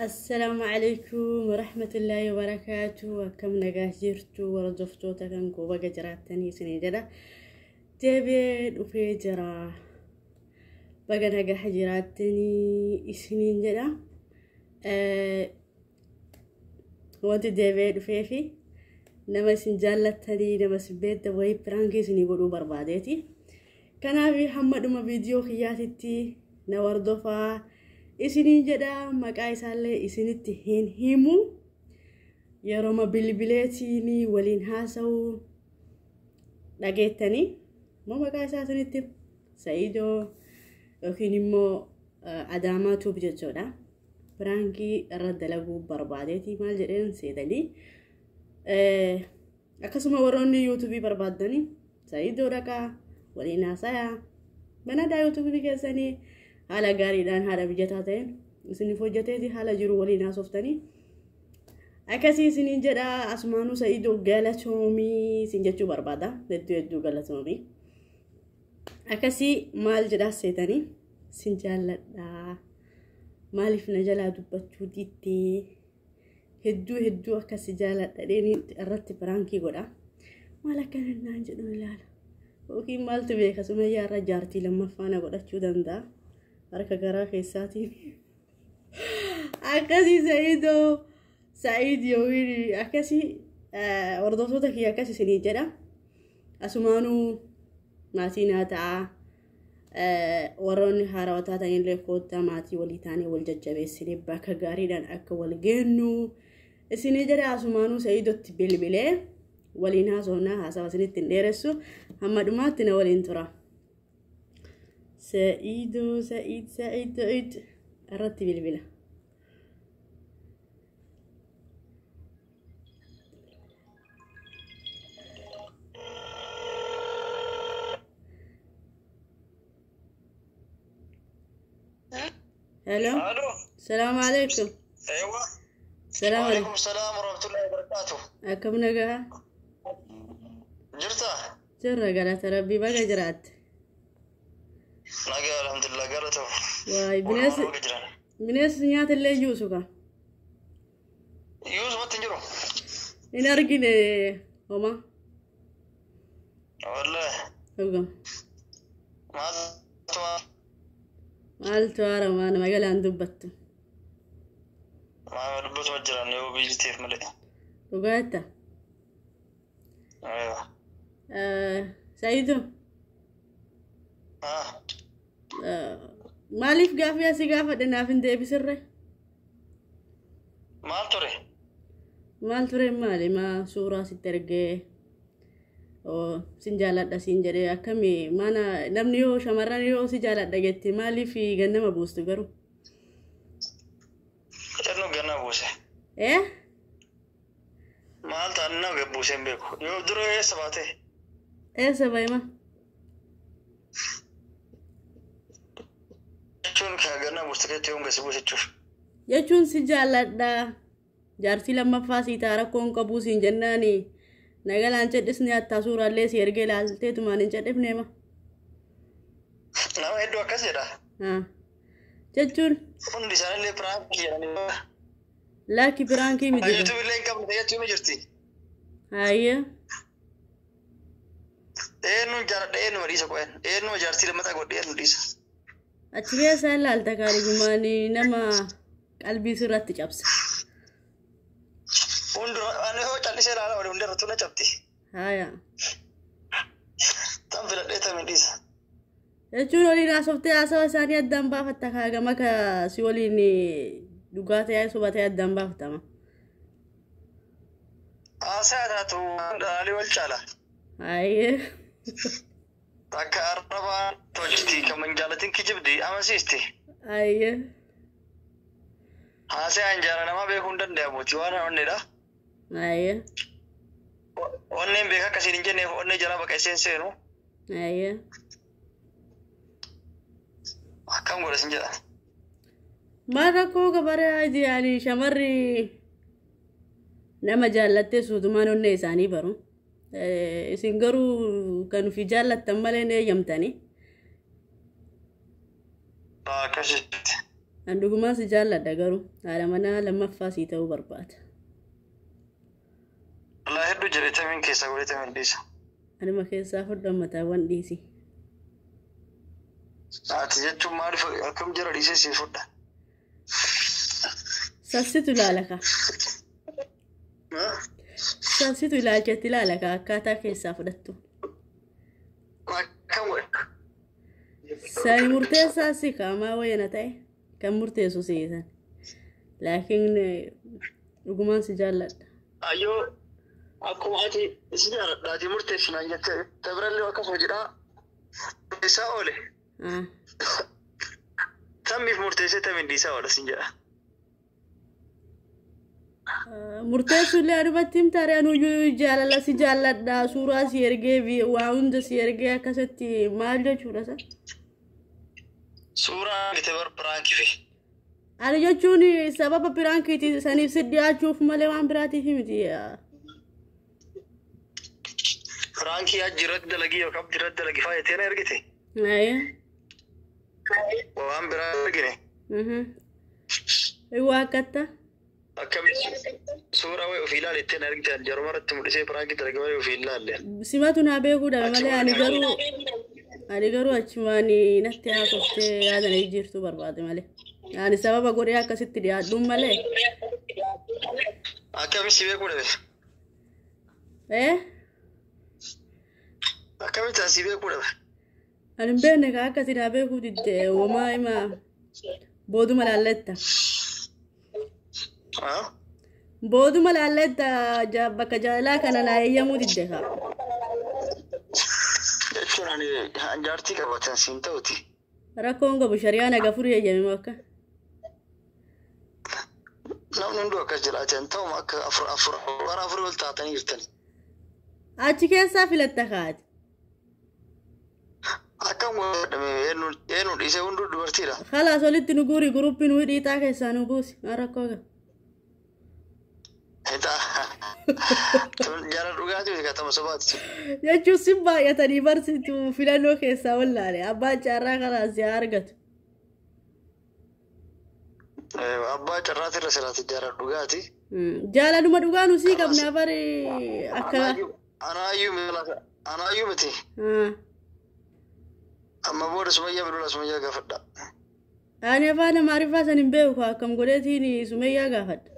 السلام عليكم ورحمة الله وبركاته كم نجاه جرتو ورجفتو تكن قوبا جراتني سني جدا تبين وفي جرا بقى نجاه جراتني سنين جدا أه وانت تبين وفي في نما سنجالة تاني نما سبيت دوي برانكي سني قولو برباديتي كان أبي محمد وما فيديو خياتي نوردو فا isinii jedhaa maqaa isaallee isinitti hin himu yeroma bilbileetiin waliin haasa'uu dhageettanii immoo maqaa isaa isinitti sa'idoo yookiin immoo adaamaatuuf jechuudha. Biraankii irra dalaguu barbaadeeti maal jedheen seetanii akkasuma warroonni yuutuubii barbaadanii sa'idoo dhaqaa waliin haasayaa banaadaa yuutuubii keessanii. haala gaariidhaan haala mijataa ta'een isinif hojjeteeti haala jiru waliin haasoftanii. Akkasii isiniin jedha asumaanuu sa'iduu galatoomii isin jechuu barbaada hedduu hedduu galatoomii. Akkasii maal seetanii na jalaa dubbachuu hedduu hedduu akkasii jaalladha irratti biraankii godhaa maal akkana naan jedhu ilaala yookiin maaltu beeka sumayyaa irra jaartii lammaffaa na godhachuu danda'a. harka garaa keessaatiin akkasii sa'idoo sa'id yoowiin akkasii hordoftoota kiyya akkas isinii jedha asumaanuu maatii naataa warroonni haarawwataa ta'anillee koottaa maatii walii taanee wal jajjabeessine bakka gaariidhaan akka wal geennu isinii jedha asumaanuu sa'idotti bilbilee waliin haasoonnaa haasawa isinitti hin dheeressu hamma dhumaatti na waliin tura. سعيد سعيد سعيد سعيد رتبي البلا الو السلام عليكم ايوا السلام عليكم السلام ورحمه الله وبركاته كم نقا جرتا جرة قالت ربي بقى جرات Naga alhamdulillah gara ta'u. Waay bineensi. Bineensi nyaata illee yuusu ka. Yuusu matti hin jiru. Hin argine homa. Wallee. Dhuga. Maaltu haara? Maaltu haara maana magaalaan dubbattu. Maana dubbatu ma jiraan yoo biilteef malee. Dhugaa jetta. Sayidu. Ah. maaliif gaaffii asii gaafadhe naaf hin deebisirre? Maal ture? Maal ture maali? Maa suuraa sitti ergee sin jaaladha siin jedhee akkamii mana namni yoo shamarran yoo si jaaladha jetti maaliif gannama buustu garuu? Jedhu ganna buuse. Eh? Maal taanna buuseen beeku. Yoo dura eessa baate? Eessa bahe maa? kaagannaa murteetti hunda si bulchuuf. Ya jechuun ya, si jaalladha. Jaarsi lammaffaa siitaa rakkoon qabuu siin jennaani. Nagalaan cedhisne hattaa suuraallee si ergee ilaaltee tumaan hin cedhifneema. Nama hedduu di jedha. tu Hundi isaaniillee biraankii jedhanii. Laakki biraankii miti. Ayo illee hin qabne jechuun jirti. Haayya. Eenyuun jaaladha eenyuma dhiisa qo'een eenyuma jaartii lammataa godhee eenyu dhiisa. Achi keessa ilaalta kaaliimaan nama qalbiisu irratti cabsa. Ani yoo callisee ilaala oole hundee irratti na cabdi. Haaya. Tan filadhee tami dhiisa. Jechuun waliin haasoftee haasawa isaanii addaan baafatta kaagama ka si waliin dhugaa ta'e subatee addaan baafatama. Haasaa taatu alii wal caala. Haayee. Akka arrabaa hojjetii kan manjaalatiin kijibdi amansiisti. Ayya. Haasa'aan jaara namaa beekuu hin danda'amuuti waan onnedha. Ayya. Onneen beeka akkasiin hin jenneef onnee jala baqeesseen seenu. Ayya. Akkam ah, godhe sin jedha. Maal rakkoo gabaraa yaani shamarri nama jaallattee suutumaan onnee isaanii baru. isin eh, garuu kan ofii jaallattan malee ni eeyyamtanii. Ah, An dhugumaan si jaalladha garuu haadha manaa lammaffaa sii ta'uu barbaada. Walaa hedduu jedhatamiin keessaa godhatamin dhiisa. Anuma keessaa fudhan mataawwan dhiisi. Ati jechuun maaliif akkam jala dhiisee sii fudhan? Sassitu laala Saamsitu ilaalchatti ilaala ka akkaataa keessaa fudhattu. Sani murteessaa si kaamaa wayana ta'e kan murteessu siisan. lakin dhugumaan si jaalladha. Ayyoo akkuma ati si jaalladhaati murteessinaa jette tabirallee akkasuma jedhaa isaa oole. Samiif murteessee tamiin Murtee dubartiin taaree anuyyuu jaalala si jaalladha suuraa si ergee fi waa hunda si ergee akkasatti maal jechuudha sa? Suuraa gitabar piraankife. Ani jechuun sababa piraankiiti saniif si dhiyaachuuf malee waan biraatiif miti. Piraankii ajjiratti dalagii yookaan jirratti dalagii faayitee na ergite. Waan biraa argine. Waa mhm. simatuna beekuu dabalee ani garuu ani garuu achumaan natti haasoftee yaadana ijjiirtuu barbaade malee ani sababa godhee akkasitti dhiyaadhuun malee. Akkamitti beekuu dhabe? Eh? Akkamitti asii beekuu dhabe? Ani hin beekne kaa akkasii daa beekuu diddee homaa himaa booduma laalletta. بودو ملالت جابك جالاك أنا نايا موددها يعني هنجارتي كبتن سنتوتي rakkoon qabu shari'aan aga furii eeyyamame akka. Namni hunduu akkas jiraatan ta'uma akka afur afur waan afur ol taatanii jirtan. Achi keessaa filatta kaa'ate. Akkam eenyu dhiise hunduu dubartiidha. Khalaas olitti nu guuri guruppiin wiidhiitaa keessaa nu buusi waan rakkoo ga'a. Jaalan dhugaatii fi katama sobaati. Jechuun sin baay'atanii barsiitu filannoo keessaa wallaale abbaan caarraa karaa siyaa argatu. Abbaa carraati irra siraati jaalan dhugaati. Jaalanuma dhugaa nu sii qabna bare akka. Anaayyuu miti. Amma booda sumayyaa bilula sumayyaa gaafadha. Ani afaan amaariffaa san hin beeku akkam godheetiin sumayyaa gaafadha.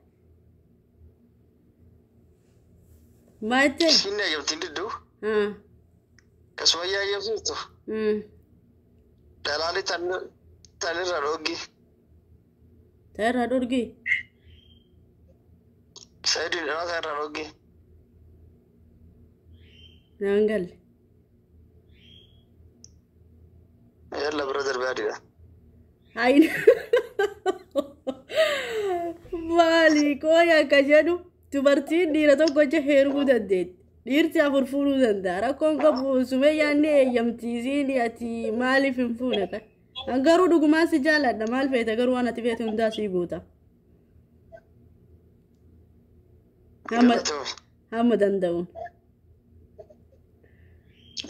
Mate. Shine yabtinidu. Mm. Kaswaya yabtitu. Mm. Dalali tan tani rarogi. Tani rarogi. Saidi no tani rarogi. Nangal. la brother badida. Ay. Mali, koya kajanu. dubartiin dhiira tokko jecha heerumuu dandeetti. Dhiirti afur fuunuu danda'a. Rakkoon qabu sumee yaadne eeyyamtiisiin ati maaliif hin fuune kan. An garuu dhugumaan si jaaladha. Maal feete garuu waan ati feete hundaa sii guuta. Hamma danda'uun.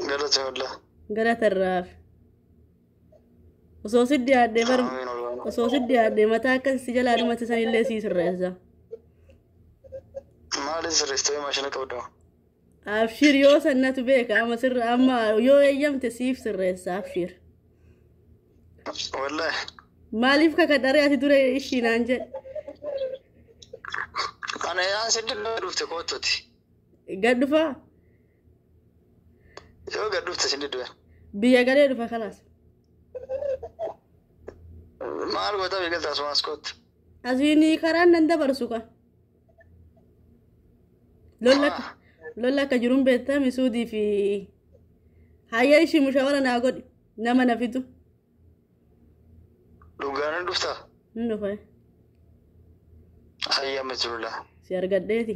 Galata walaa. Galata mataa akkas si jalaa dhumatti sanillee sii sirreessa. Maali sirreessitee maashina qabdaa? Abshir yoo sannatu beeka amma sirra amma yoo eeyyamte siif sirreessa abshir. Wallee. Maaliif kakadharee ati dura ishii naan jedhe. Ana yaan sitti dhufte koottoti. Gad dhufaa? Yoo gad dhufte sitti dhufe. Biyya galee dhufa kanaas. Maal gootaa biqiltaa asumaas kootta? Asiin karaan nan dabarsu kan. lola ka jiruun beektaa misuudii fi hayya ishii mushawara naa godhi nama na fidu. Dhugaana dhuftaa? Ni dhufa. Hayya majruulaa. Si argadheeti.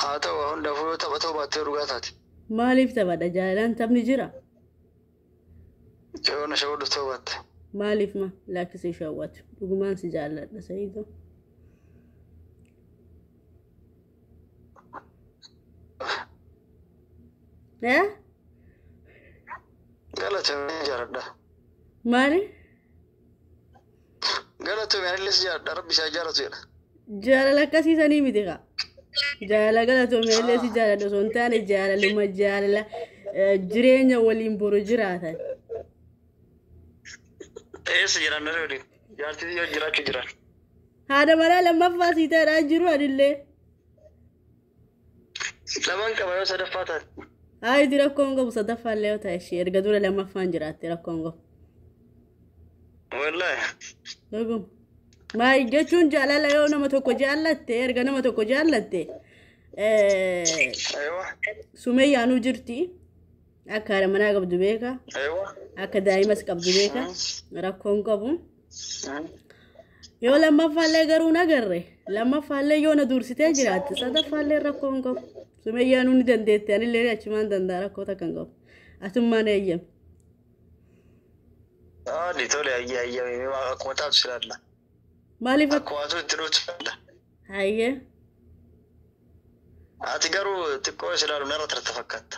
haa ta'u ahuun dafuu yoo taphatoo baattee dhugaa taate. Maaliif taphadha jaalaan taphni jira? Yoo na shawwa dhuftoo baatte. maaliif ma laakkisa ishee hawwatu dhugumaan si jaalladha sa'iidoo. Galatamee jaaladha. Maali? Galatamee anillee si jaaladha rabbi isaa jaalatudha. Jaalala akkasiisanii miti kaa. Jaalala galatoomee illee si jaaladha osoo hin taane jaalaluma jaalala jireenya waliin boru jiraatan. eessa jiran dhala waliin jaartii yoo jiraachuu jiran. Haadha manaa lammaffaa siitaadhaan jiru anillee. Lamaan qaba yoo sadaffaa taate. Haati rakkoon gobu sadaffaa illee yoo ta'e ishee erga dura lammaffaan jiraatte rakkoon gobu. Wallaahi. Dhuguma. Maal jechuun jaalala yoo nama tokko jaallatte erga nama tokko jaallatte. Sumeyyaan jirti. akka haadhamanaa qabdu beeka akka daa'imas qabdu beeka rakkoon qabu yoo lammaffaallee garuu nagarre lammaffaallee yoo na dursitee jiraatti sadaffaallee rakkoon qabu sumeyyaa nuuni dandeette anillee achumaan danda'a rakkoo takka hin qabu atummaan eeyyame. Tole ayyaayyaame akkuma taatu silalla. Maaliif akkuma taatu itti dhuftu silalla. Hayyee. Ati garuu xiqqoo silaalu narra tarta fakkaata.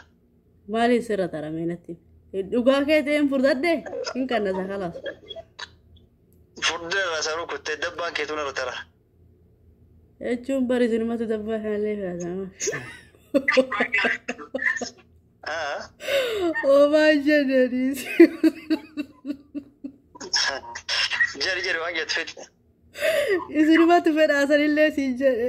maaliif sirra taramee natti eh, dhugaa kee ta'e hin furdadde hin kannasa kalaas. Furdeera saruu kuttee dabbaan keetu narra tara. Jechuun bariisinumatu dabbaa kanallee filatama. Omaa jedhaniis. Jari jari waan jettu fedhi. Isinumatu fedha sanillee siin jedhe.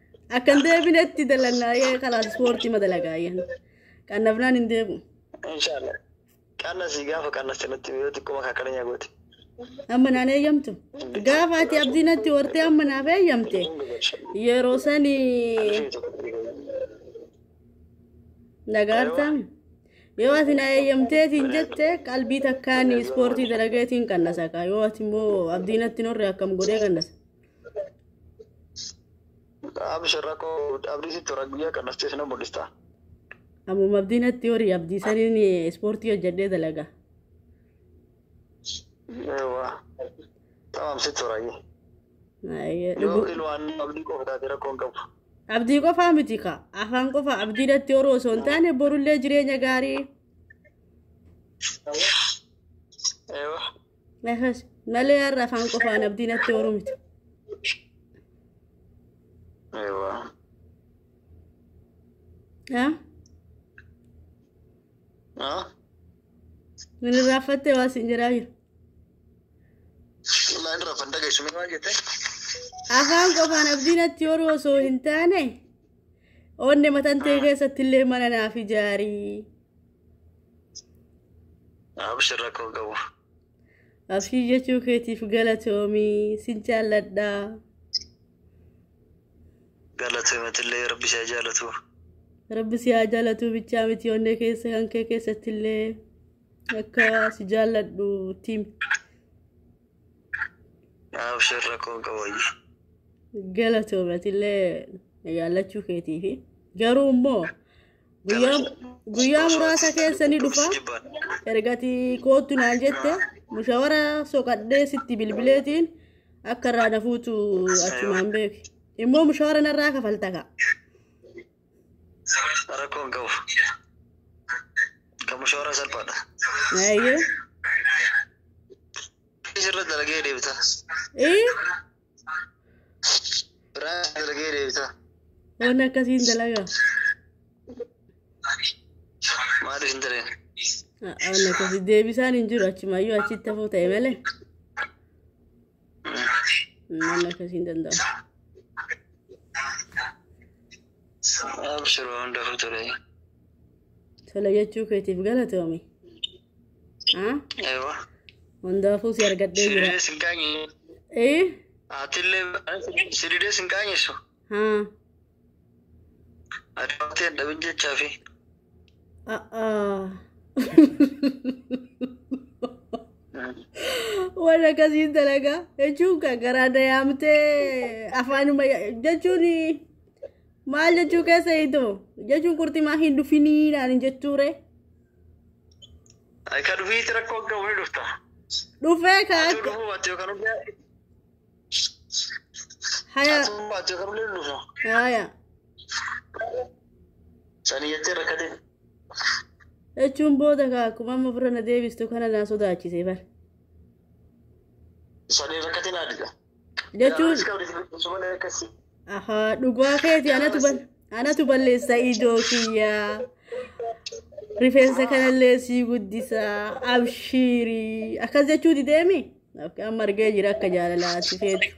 akkan deebinetti dalalaayee kalaas ispoortii madalagaayeen kan nafnaan hin deebu. Inshaallah qannasii gaafa qannasiratti yoo xiqqoo makaa qalenya gooti. Amma naan eeyyamtu gaafa ati abdiinatti hortee amma naaf eeyyamte yeroo sani nagaartaami. Yoo ati na eeyyamteetiin jette qalbii takkaan ispoortii dalageetiin qannasa yoo ati immoo abdiinatti norre akkam godhee qannasa. abshara koo abdii tura guyyaa kan as teessina mul'ista. Ammuma abdiinatti horii abdiisaniin ispoortii hojjedhee dalaga. Eewwa tamamsi turaayi. Nah, Yoo iya. ilwaan abdii qofa taate rakkoon qabu. Abdii qofaa miti ka afaan qofa abdiidhatti horoo osoo hin taane borullee jireenya gaarii. Eewwa. Malee nah, har'a afaan qofaan abdiinatti horuu miti. Aiwa. Eh? Ah? Mene raafattee waa siin jedhaa jira. Laan raafan dhageessume maa jette? Afaan qofaan abdiinatti yeroo osoo hin taane onne matantee keessatti illee mana naaf ijaarii. Abshir rakkoo qabu. Abshii jechuu keetiif galatoomii sin jaalladhaa. Galateemetillee rabbi si haa Rabbi si haa jaallatuuf bichaa miti onnee keessa kan kee keessattillee akka si jaalladhu tim. Naaf shan rakkoon qabaayyuu. Galatoomatillee jaallachuu keetiifi garuu immoo guyyaa muraasa keessa ni dhufa ergatii kootu naan jette mushawara soqadhee sitti bilbileetiin akka irraa nafuutu achumaan beeki. immoo mushaara irraa kafalta ka. Rakkoon qabu. Kan mushaara salphaadha. Ayyee. Asirra dalagee deebita. Biraa dalagee deebita. Waan akkasiin dalagaa. Maaliif hin dalagaa? Waan akkasii deebisaan hin jiru achumaayyuu achitti hafuu ta'e malee. Waan akkasiin danda'amu. አብሽሮ እንደ ፎቶ ላይ ወንዳፉ ሲያርገደ ስንቃኝ አትሌ ስንቃኝ Waan akkasiin dalagaa jechuun kan garaa dayaamtee afaanuma jechuun maal jechuu keessa hiitoo jechuun qurximaa hin dufinii naan jechuure. Ka dhufiitti rakkoo gahuun ka booda kana Sadii Jechuun. Ahaa dhugaa keeti anatu balleessa ijoo kiyyaa. Rifeensa kanallee sii guddisaa abshiirii akkas jechuuti deemi. Amma argee jira akka jaalalaati feetu.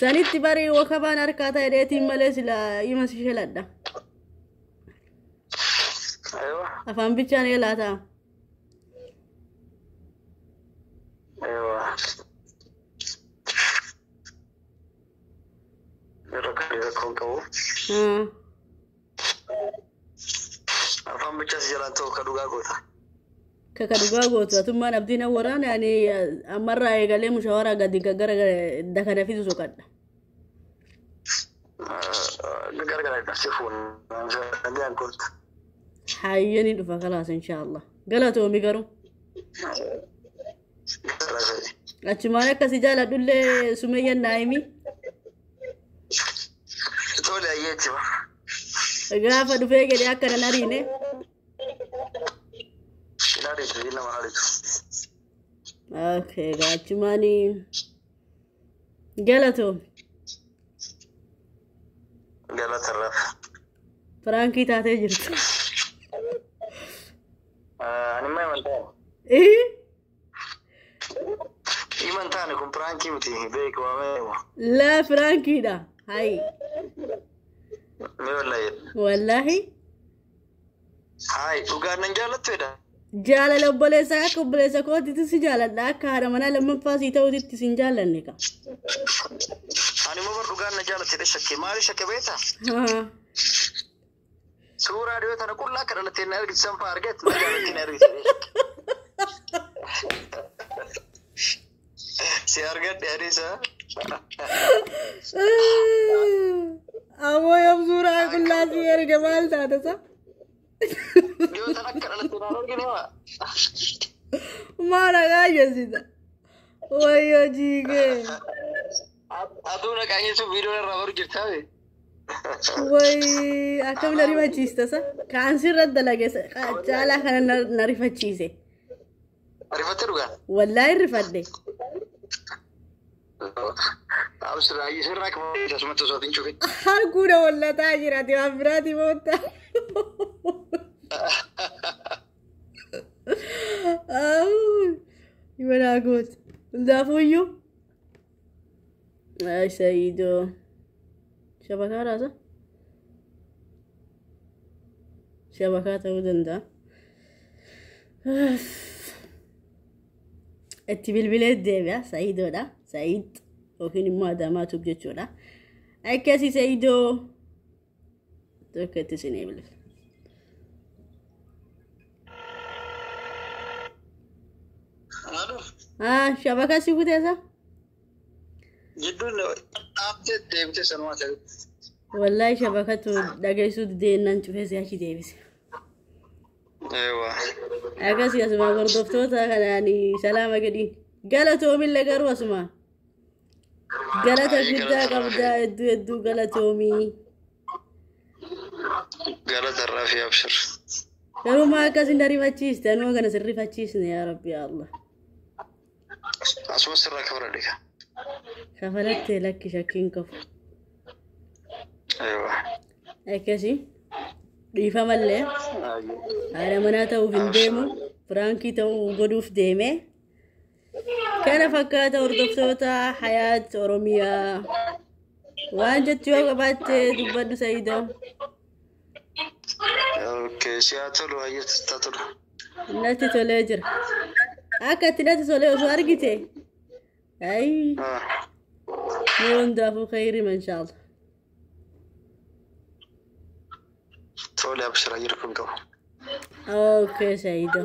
Sanitti barii wakabaan harkaa ta'e dheetiin malee sila ima Afaan bichaan eelaa ايوه الرقم يذكرون تو افهم بجاس جلان تو كدوغا غوتا كدوغا غوتا ثم انا بدينا ورانا يعني مره قال لي مشوره قد كغر دكنا في سوق قد آه، نقرقر يكشفون زين كنت حيني خلاص ان شاء الله قالتهم يقروا آه. Aci ya kasih jalan dulu Sumaya Naimi Itu dah ya cuma Kenapa tu pergi dia akan nari ni Nari tu Oke mahal itu Okey, gaji mana? Gelar tu? Gelar terlaf. Perang kita tu jadi. Ah, eh? momentaneo con Franchi veiko avevo لا فرانكي ده هاي والله والله هاي وقال نجالت ده جالا لو بليسا كو بليسا كو تي سجالا دا كارا منا لما فاسي تو تي سنجالا نيكا انا ما برضو قال نجالا تي شكي ما شكي بيتا ها suuraa dhiyoo tana qullaa kadhalateen argisan fa argeet magaalattiin argite Amoyam suuraa qullaatii erga maal taate sa? Maal hagaa jessita? Wayyoo jiigee. Aduun haqaanii sun viidiyoon irraa baru jirtaa bee? Wayi akkam na rifachiista sa? Kaan sirra dalage caalaa kana na rifachiise. Rifattee dhugaa? Wallaahi rifadde. Alguna bollata gira, ti avrà di volta. يبقى جود ده فويو يا سيدو شبكة راسه شبكات ودن ده التبيل بلاد ده يا سيدو ده Said yookiin immoo Adamaa tuub jechuudha. Akkasii Saidoo tokkotti isin eebile. Shabaka si buteessa? Jidduun dhaabdee deebite sanumaa ta'etti. Wallaahi shabakatu dhageessuu deennaan cufee si'achi deebise. Akkasii asuma hordoftoota kanaan salaama gadiin galatoomillee garuu asumaan. galata guddaa qabdaa hedduu hedduu galatoomii. Galata fi abshir. Garuu maa akkas hin darifachiiste anuma kana sirrifachiisne yaa rabbi Allah. Asuma sirraa kafara dhiga. Kafalattee eh, lakki shakkiin kafu. Akkasii dhiifamallee haadha manaa ah, ah, ta'uuf hin deemu firaankii ta'uu goduuf deemee. كان فكرت وردفتوتا حياة أوروميا وانجت يوم بات دبادو سيدا أوكي شاتلو هي تستطر ناتي توليجر أكا تناتي توليجر وارقتي أي آه. نون دافو خيري ما إن شاء الله تولي أبشر أجركم قبل أوكي سيدو